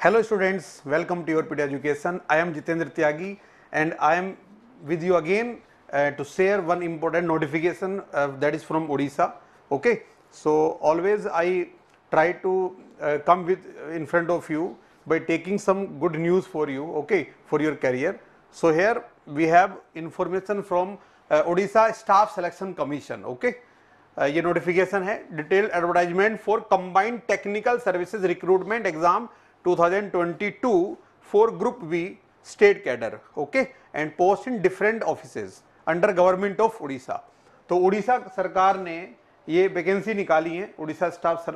Hello students, welcome to your PD education. I am Jitendra Tyagi and I am with you again uh, to share one important notification uh, that is from Odisha. Okay, so always I try to uh, come with uh, in front of you by taking some good news for you, okay, for your career. So here we have information from uh, Odisha Staff Selection Commission, okay. ये notification है detail advertisement for combined technical services recruitment exam 2022 for Group B state cadre, okay, and post in different offices under government of Odisha. तो उड़ीसा सरकार ने ये vacancy निकाली है Orissa staff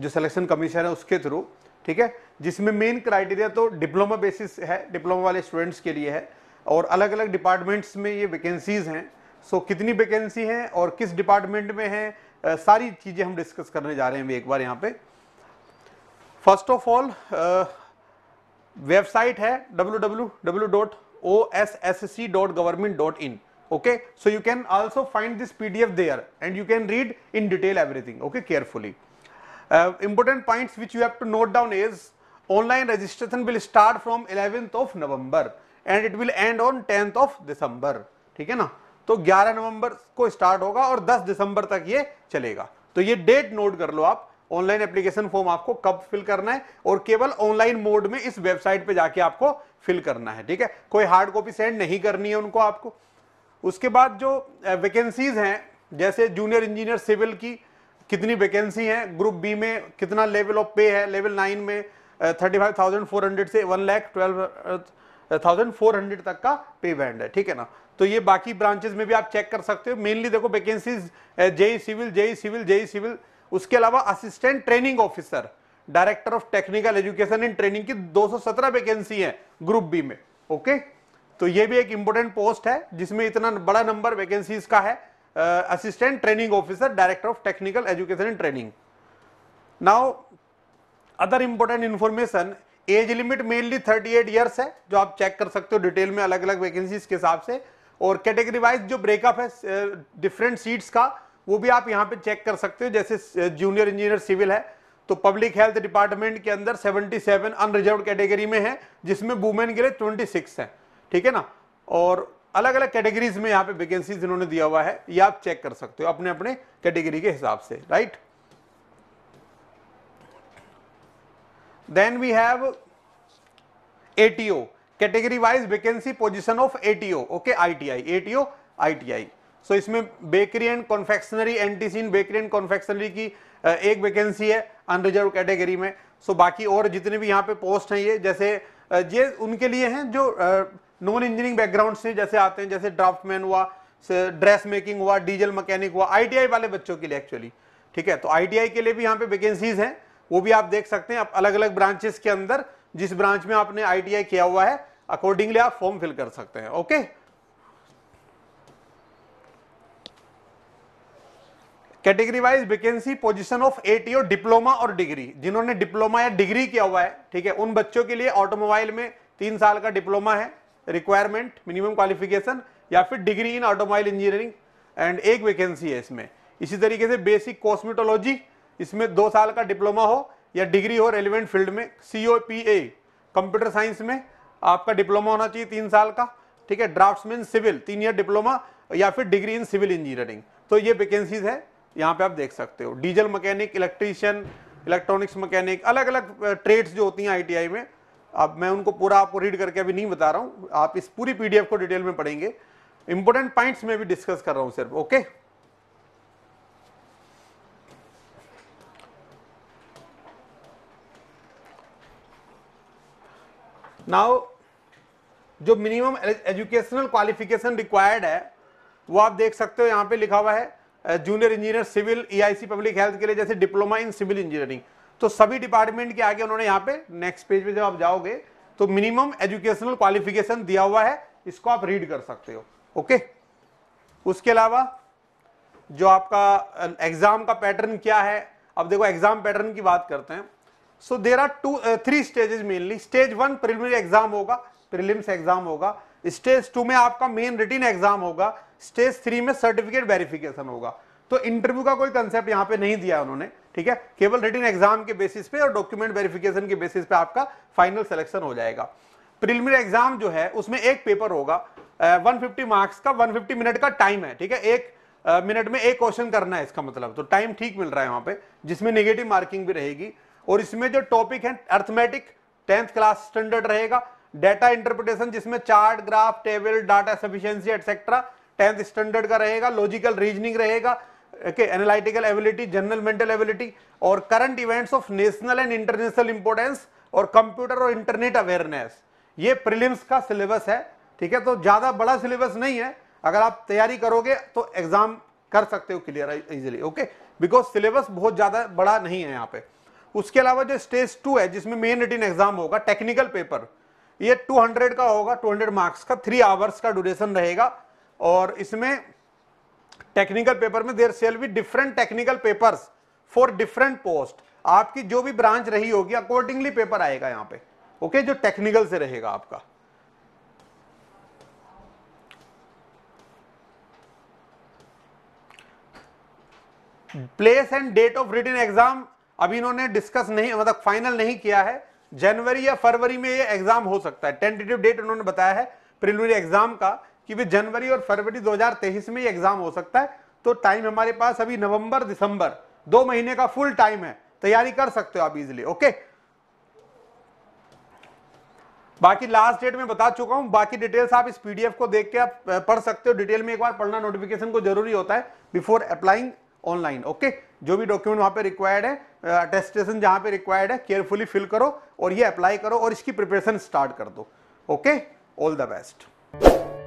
जो selection commission है उसके थ्रू ठीक है जिसमें मेन क्राइटेरिया तो डिप्लोमा बेसिस है डिप्लोमा वाले स्टूडेंट्स के लिए है और अलग अलग डिपार्टमेंट्स में ये वैकेंसीज़ हैं सो so, कितनी वैकेंसी हैं और किस डिपार्टमेंट में हैं सारी चीज़ें हम डिस्कस करने जा रहे हैं एक बार यहाँ पे फर्स्ट ऑफ ऑल वेबसाइट है www.ossc.government.in okay so you can also find this PDF there and you can read in detail everything okay carefully important points which you have to note down is online registration will start from 11th of November and it will end on tenth of December ठीक है ना तो ग्यारह नवंबर को start होगा और दस दिसंबर तक ये चलेगा तो ये डेट नोट कर लो आप ऑनलाइन एप्लीकेशन फॉर्म आपको कब फिल करना है और केवल ऑनलाइन मोड में इस वेबसाइट पे जाके आपको फिल करना है ठीक है कोई हार्ड कॉपी सेंड नहीं करनी है उनको आपको उसके बाद जो वैकेंसीज हैं जैसे जूनियर इंजीनियर सिविल की कितनी वैकेंसी है ग्रुप बी में कितना लेवल ऑफ पे है लेवल नाइन में thirty five thousand four hundred से one lakh twelve thousand four hundred तक का पे बैंड है ठीक है ना तो ये बाकी ब्रांचेज में भी आप चेक कर सकते हो मेनली देखो vacancies JE civil JE civil JE civil उसके अलावा assistant training officer director of technical education and training की 217 वैकेंसी है ग्रुप बी में ओके तो यह भी एक इंपॉर्टेंट पोस्ट है जिसमें इतना बड़ा नंबर वैकेंसीज का है assistant training officer director of technical education and training now other important information age limit mainly 38 years है जो आप चेक कर सकते हो डिटेल में अलग अलग वैकेंसीज के हिसाब से और कैटेगरी वाइज जो ब्रेकअप है डिफरेंट सीट्स का वो भी आप यहाँ पे चेक कर सकते हो जैसे जूनियर इंजीनियर सिविल है तो पब्लिक हेल्थ डिपार्टमेंट के अंदर 77 अनरिजर्व कैटेगरी में है जिसमें वुमेन के लिए 26 है ठीक है ना और अलग अलग कैटेगरीज में यहाँ पे वैकेंसीज इन्होंने दिया हुआ है ये आप चेक कर सकते हो अपने अपने कैटेगरी के हिसाब से right then we have ATO category wise vacancy position of ATO okay ITI ATO I so इसमें बेकरी एंड कॉन्फेक्शनरी एंटीसीन बेकरी एंड कॉन्फेक्शनरी की एक वैकेंसी है अनरिजर्व कैटेगरी में सो बाकी और जितने भी यहाँ पे पोस्ट हैं ये जैसे ये उनके लिए हैं जो नॉन इंजीनियरिंग बैकग्राउंड से जैसे आते हैं जैसे ड्राफ्टमैन हुआ ड्रेस मेकिंग हुआ डीजल मैकेनिक हुआ आईटीआई वाले बच्चों के लिए एक्चुअली ठीक है तो आईटीआई के लिए भी यहाँ पे वैकेंसीज हैं वो भी आप देख सकते हैं आप अलग अलग ब्रांचेस के अंदर जिस ब्रांच में आपने आईटीआई किया हुआ है अकॉर्डिंगली आप फॉर्म फिल कर सकते हैं okay category wise vacancy position of ATO diploma और डिग्री जिन्होंने डिप्लोमा या डिग्री किया हुआ है ठीक है उन बच्चों के लिए ऑटोमोबाइल में तीन साल का डिप्लोमा है रिक्वायरमेंट मिनिमम क्वालिफिकेशन या फिर degree in automobile engineering and एक वैकेंसी है इसमें इसी तरीके से बेसिक कॉस्मेटोलॉजी इसमें दो साल का डिप्लोमा हो या डिग्री हो रेलिवेंट फील्ड में C O P A computer science में आपका डिप्लोमा होना चाहिए तीन साल का ठीक है ड्राफ्ट्समैन सिविल तीन ईयर डिप्लोमा या फिर डिग्री इन सिविल इंजीनियरिंग तो ये वैकेंसीज है यहाँ पे आप देख सकते हो diesel mechanic electrician electronics mechanic अलग अलग ट्रेड्स जो होती हैं आईटीआई में अब मैं उनको पूरा आपको रीड करके अभी नहीं बता रहा हूँ आप इस पूरी पीडीएफ को डिटेल में पढ़ेंगे इंपॉर्टेंट पॉइंट्स में भी डिस्कस कर रहा हूँ सिर्फ ओके नाउ जो मिनिमम एजुकेशनल क्वालिफिकेशन रिक्वायर्ड है वो आप देख सकते हो यहाँ पे लिखा हुआ है junior engineer civil EIC public health के लिए जैसे डिप्लोमा इन सिविल इंजीनियरिंग तो सभी डिपार्टमेंट के आगे उन्होंने यहाँ पे नेक्स्ट पेज पे जब आप जाओगे तो मिनिमम एजुकेशनल क्वालिफिकेशन दिया हुआ है इसको आप रीड कर सकते हो ओके उसके अलावा जो आपका एग्जाम का पैटर्न क्या है अब देखो एग्जाम पैटर्न की बात करते हैं so there are two three stages mainly stage one preliminary exam होगा प्रिलिम्स एग्जाम होगा स्टेज टू में आपका मेन रिटिन एग्जाम होगा स्टेज थ्री में सर्टिफिकेट वेरिफिकेशन होगा तो इंटरव्यू का कोई कंसेप्ट यहां पे नहीं दिया उन्होंने ठीक है केवल रिटर्न एग्जाम के बेसिस पे और डॉक्यूमेंट वेरिफिकेशन के बेसिस पे आपका फाइनल सिलेक्शन हो जाएगा प्रिलिमिनरी एग्जाम जो है उसमें एक पेपर होगा वन मार्क्स का वन मिनट का टाइम है ठीक है एक मिनट में एक क्वेश्चन करना है इसका मतलब तो टाइम ठीक मिल रहा है वहां पे जिसमें नेगेटिव मार्किंग भी रहेगी और इसमें जो टॉपिक है अर्थमेटिक टेंथ क्लास स्टैंडर्ड रहेगा डेटा इंटरप्रिटेशन जिसमें chart graph table data sufficiency etcetera tenth standard का रहेगा लॉजिकल रीजनिंग रहेगा के analytical ability general mental ability और current events of national and international importance और कंप्यूटर और इंटरनेट अवेयरनेस ये प्रिलिम्स का सिलेबस है ठीक है तो ज़्यादा बड़ा सिलेबस नहीं है अगर आप तैयारी करोगे तो एग्जाम कर सकते हो clear easily okay because syllabus बहुत ज़्यादा बड़ा नहीं है यहाँ पे उसके अलावा जो स्टेज टू है जिसमें मेन रिटिन एग्जाम होगा टेक्निकल पेपर ये 200 का होगा 200 मार्क्स का थ्री आवर्स का ड्यूरेशन रहेगा और इसमें टेक्निकल पेपर में there shall be different technical papers for different post आपकी जो भी ब्रांच रही होगी अकॉर्डिंगली पेपर आएगा यहां पे ओके okay? जो टेक्निकल से रहेगा आपका place and date of written exam अभी इन्होंने डिस्कस नहीं मतलब फाइनल नहीं किया है जनवरी या फरवरी में ये एग्जाम हो सकता है टेंटेटिव डेट उन्होंने बताया है प्रिलिमिनरी एग्जाम का कि भी जनवरी और फरवरी 2023 में एग्जाम हो सकता है तो टाइम हमारे पास अभी नवंबर दिसंबर दो महीने का फुल टाइम है तैयारी कर सकते हो आप इजिली ओके बाकी लास्ट डेट में बता चुका हूं बाकी डिटेल्स आप इस पीडीएफ को देख के आप पढ़ सकते हो डिटेल में एक बार पढ़ना नोटिफिकेशन को जरूरी होता है बिफोर अप्लाइंग ऑनलाइन ओके जो भी डॉक्यूमेंट वहां पे रिक्वायर्ड है अटेस्टेशन जहां पे रिक्वायर्ड है केयरफुली फिल करो और ये अप्लाई करो और इसकी प्रिपरेशन स्टार्ट कर दो ओके ऑल द बेस्ट